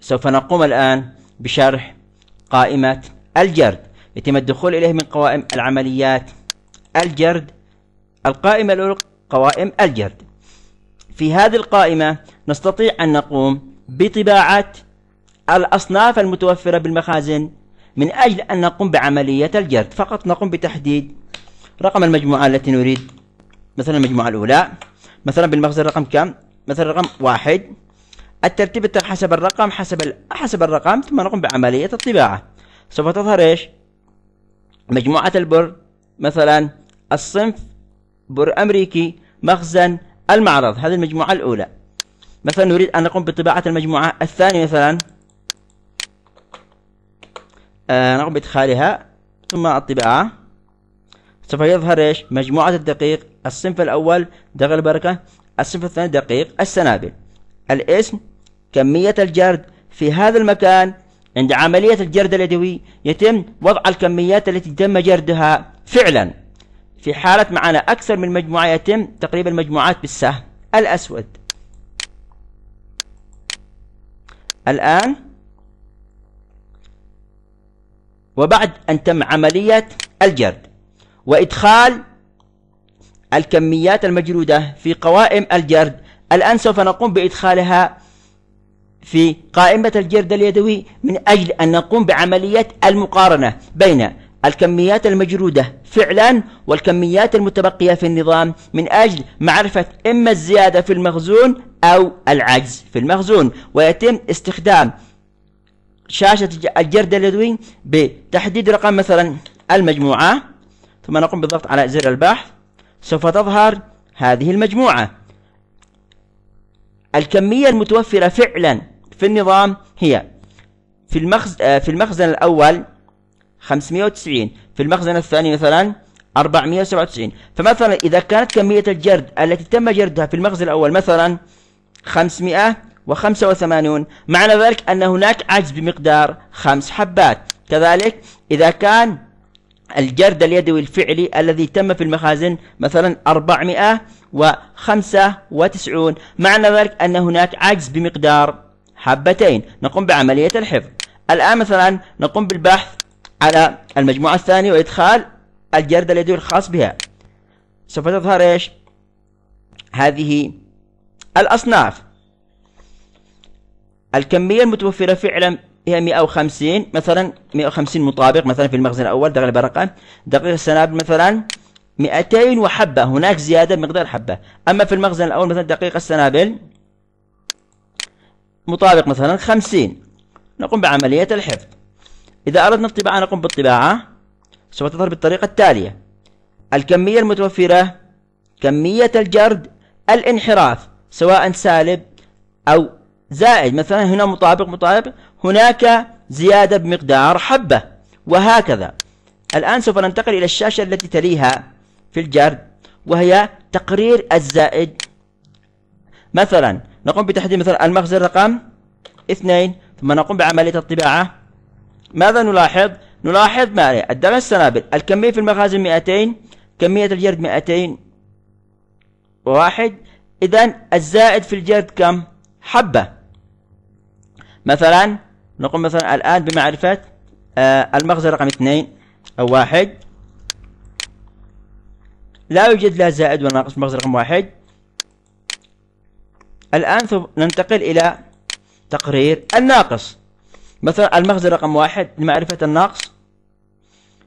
سوف نقوم الآن بشرح قائمة الجرد يتم الدخول إليه من قوائم العمليات الجرد القائمة الأولى قوائم الجرد في هذه القائمة نستطيع أن نقوم بطباعة الأصناف المتوفرة بالمخازن من أجل أن نقوم بعملية الجرد فقط نقوم بتحديد رقم المجموعة التي نريد مثلا المجموعة الأولى مثلا بالمخزن رقم كم مثلا رقم واحد الترتيب حسب الرقم حسب حسب الرقم ثم نقوم بعملية الطباعة سوف تظهر ايش مجموعة البر مثلا الصنف بر أمريكي مخزن المعرض هذه المجموعة الأولى مثلا نريد أن نقوم بطباعة المجموعة الثانية مثلا آه نقوم بإدخالها ثم الطباعة سوف يظهر ايش مجموعة الدقيق الصنف الأول دقيق البركة الصنف الثاني دقيق السنابل الاسم كمية الجرد في هذا المكان عند عملية الجرد اليدوي يتم وضع الكميات التي تم جردها فعلا في حالة معنا أكثر من مجموعة يتم تقريب المجموعات بالسهم الأسود الآن وبعد أن تم عملية الجرد وإدخال الكميات المجرودة في قوائم الجرد الآن سوف نقوم بإدخالها في قائمة الجرد اليدوي من أجل أن نقوم بعملية المقارنة بين الكميات المجرودة فعلا والكميات المتبقية في النظام من أجل معرفة إما الزيادة في المخزون أو العجز في المخزون ويتم استخدام شاشة الجرد اليدوي بتحديد رقم مثلا المجموعة ثم نقوم بالضغط على زر البحث سوف تظهر هذه المجموعة الكمية المتوفرة فعلا في النظام هي في المخز آه، في المخزن الأول 590 في المخزن الثاني مثلا 497 فمثلا إذا كانت كمية الجرد التي تم جردها في المخزن الأول مثلا 585 معنى ذلك أن هناك عجز بمقدار 5 حبات كذلك إذا كان الجرد اليدوي الفعلي الذي تم في المخازن مثلا 495 معنى ذلك أن هناك عجز بمقدار حبتين نقوم بعملية الحفظ الآن مثلا نقوم بالبحث على المجموعة الثانية وإدخال الجرد اليدوي الخاص بها سوف تظهر إيش هذه الأصناف الكمية المتوفرة فعلا هي 150 مثلا 150 مطابق مثلا في المخزن الأول دقيق برقم دقيق السنابل مثلا 200 وحبة هناك زيادة بمقدار حبة أما في المخزن الأول مثلا دقيق السنابل مطابق مثلا 50 نقوم بعملية الحفظ إذا أردنا الطباعة نقوم بالطباعة سوف تظهر بالطريقة التالية الكمية المتوفرة كمية الجرد الانحراف سواء سالب أو زائد مثلا هنا مطابق مطابق هناك زيادة بمقدار حبة وهكذا الآن سوف ننتقل إلى الشاشة التي تليها في الجرد وهي تقرير الزائد مثلا نقوم بتحديد مثلا المخزن رقم اثنين ثم نقوم بعملية الطباعة ماذا نلاحظ؟ نلاحظ ما الدرس السنابل الكمية في المخازن 200 كمية الجرد 200 واحد إذا الزائد في الجرد كم؟ حبة مثلا نقوم مثلا الآن بمعرفة آه، المخزن رقم اثنين أو واحد لا يوجد لا زائد ولا ناقص في المخزن رقم واحد الآن ننتقل إلى تقرير الناقص مثلا المخزن رقم واحد لمعرفة الناقص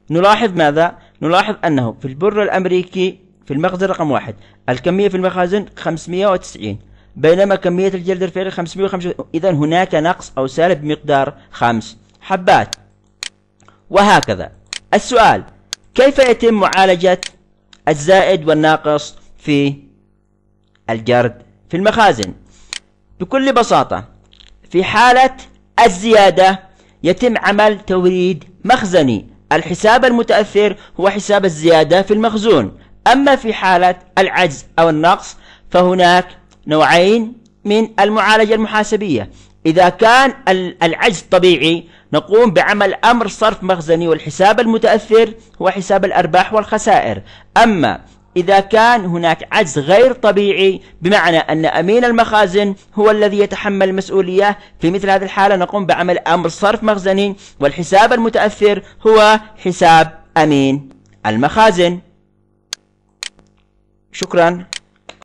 نلاحظ ماذا؟ نلاحظ أنه في البر الأمريكي في المخزن رقم واحد الكمية في المخازن 590 بينما كمية الجلد الفعلي 505 إذا هناك نقص أو سالب بمقدار 5 حبات وهكذا السؤال كيف يتم معالجة الزائد والناقص في الجرد في المخازن بكل بساطة في حالة الزيادة يتم عمل توريد مخزني الحساب المتأثر هو حساب الزيادة في المخزون أما في حالة العجز أو النقص فهناك نوعين من المعالجة المحاسبية إذا كان العجز طبيعي نقوم بعمل أمر صرف مخزني والحساب المتأثر هو حساب الأرباح والخسائر أما إذا كان هناك عجز غير طبيعي بمعنى أن أمين المخازن هو الذي يتحمل المسؤولية في مثل هذه الحالة نقوم بعمل أمر صرف مخزني والحساب المتأثر هو حساب أمين المخازن شكرا